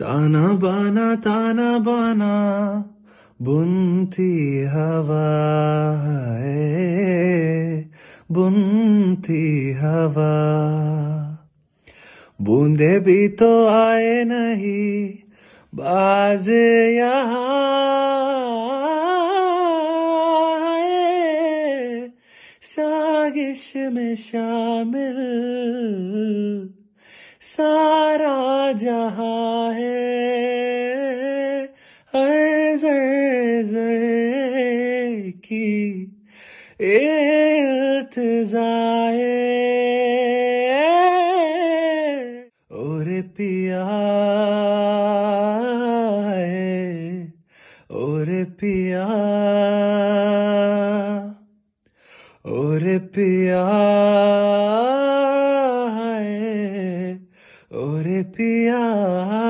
ताना बाना ताना बाना बुनती हवा है बुनती हवा बूंदे भी तो आए नहीं बाजे यहाँ सागिश में शामिल सारा जहा है नजर की इल्तजाए और पिया और पिया और पिया और पिया